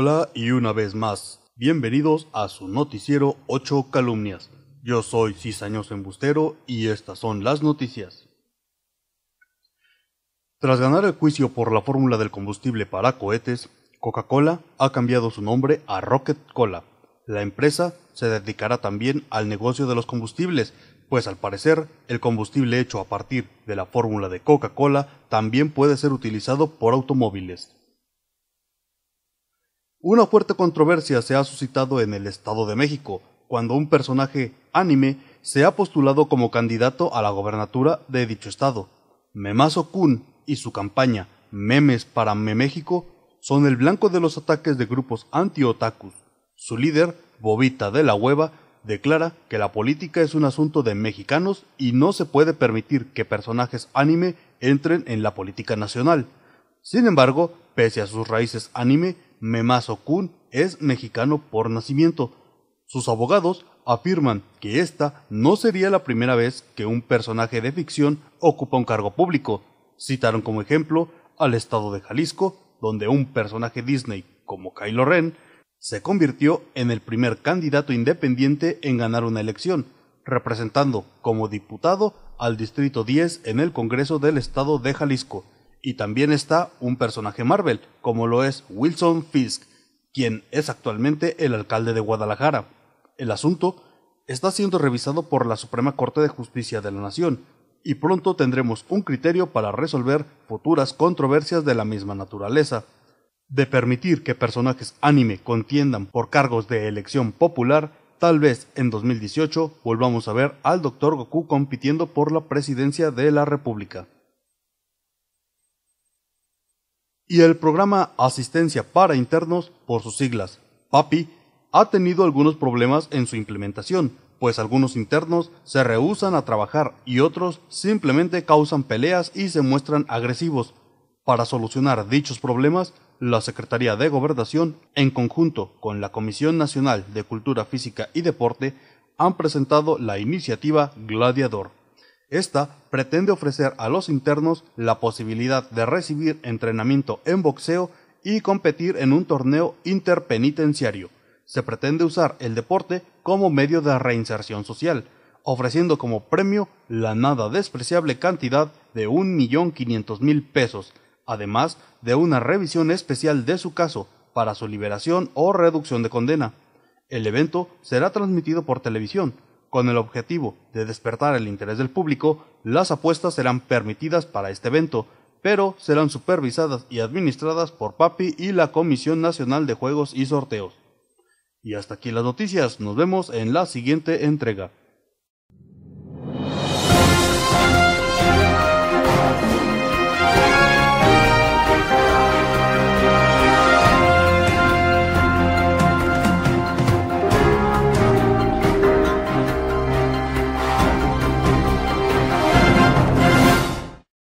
Hola y una vez más, bienvenidos a su noticiero 8 Calumnias. Yo soy Cizañoso Embustero y estas son las noticias. Tras ganar el juicio por la fórmula del combustible para cohetes, Coca-Cola ha cambiado su nombre a Rocket Cola. La empresa se dedicará también al negocio de los combustibles, pues al parecer el combustible hecho a partir de la fórmula de Coca-Cola también puede ser utilizado por automóviles. Una fuerte controversia se ha suscitado en el Estado de México cuando un personaje anime se ha postulado como candidato a la gobernatura de dicho estado. Memazo Kun y su campaña Memes para Meméxico son el blanco de los ataques de grupos anti-otakus. Su líder, Bobita de la Hueva, declara que la política es un asunto de mexicanos y no se puede permitir que personajes anime entren en la política nacional. Sin embargo, pese a sus raíces anime, Memazo Kun es mexicano por nacimiento. Sus abogados afirman que esta no sería la primera vez que un personaje de ficción ocupa un cargo público. Citaron como ejemplo al estado de Jalisco, donde un personaje Disney como Kylo Ren se convirtió en el primer candidato independiente en ganar una elección, representando como diputado al Distrito 10 en el Congreso del Estado de Jalisco y también está un personaje Marvel, como lo es Wilson Fisk, quien es actualmente el alcalde de Guadalajara. El asunto está siendo revisado por la Suprema Corte de Justicia de la Nación, y pronto tendremos un criterio para resolver futuras controversias de la misma naturaleza. De permitir que personajes anime contiendan por cargos de elección popular, tal vez en 2018 volvamos a ver al Dr. Goku compitiendo por la presidencia de la República. y el programa Asistencia para Internos, por sus siglas, PAPI, ha tenido algunos problemas en su implementación, pues algunos internos se rehúsan a trabajar y otros simplemente causan peleas y se muestran agresivos. Para solucionar dichos problemas, la Secretaría de Gobernación, en conjunto con la Comisión Nacional de Cultura Física y Deporte, han presentado la iniciativa Gladiador, esta pretende ofrecer a los internos la posibilidad de recibir entrenamiento en boxeo y competir en un torneo interpenitenciario. Se pretende usar el deporte como medio de reinserción social, ofreciendo como premio la nada despreciable cantidad de mil pesos, además de una revisión especial de su caso para su liberación o reducción de condena. El evento será transmitido por televisión, con el objetivo de despertar el interés del público, las apuestas serán permitidas para este evento, pero serán supervisadas y administradas por PAPI y la Comisión Nacional de Juegos y Sorteos. Y hasta aquí las noticias, nos vemos en la siguiente entrega.